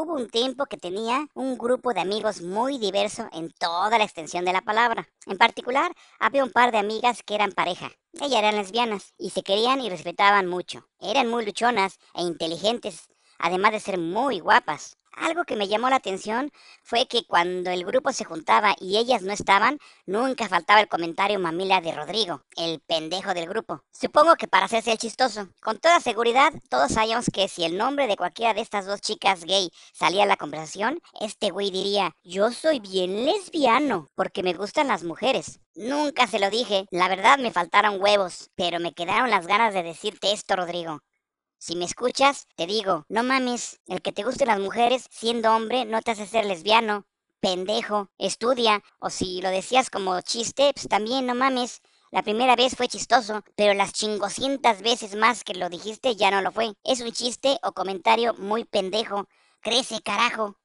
Hubo un tiempo que tenía un grupo de amigos muy diverso en toda la extensión de la palabra. En particular, había un par de amigas que eran pareja. Ellas eran lesbianas y se querían y respetaban mucho. Eran muy luchonas e inteligentes, además de ser muy guapas algo que me llamó la atención fue que cuando el grupo se juntaba y ellas no estaban, nunca faltaba el comentario mamila de Rodrigo, el pendejo del grupo. Supongo que para hacerse el chistoso. Con toda seguridad, todos sabíamos que si el nombre de cualquiera de estas dos chicas gay salía a la conversación, este güey diría, yo soy bien lesbiano porque me gustan las mujeres. Nunca se lo dije, la verdad me faltaron huevos, pero me quedaron las ganas de decirte esto, Rodrigo. Si me escuchas, te digo, no mames, el que te gusten las mujeres siendo hombre no te hace ser lesbiano, pendejo, estudia, o si lo decías como chiste, pues también no mames. La primera vez fue chistoso, pero las chingoscientas veces más que lo dijiste ya no lo fue. Es un chiste o comentario muy pendejo. Crece, carajo.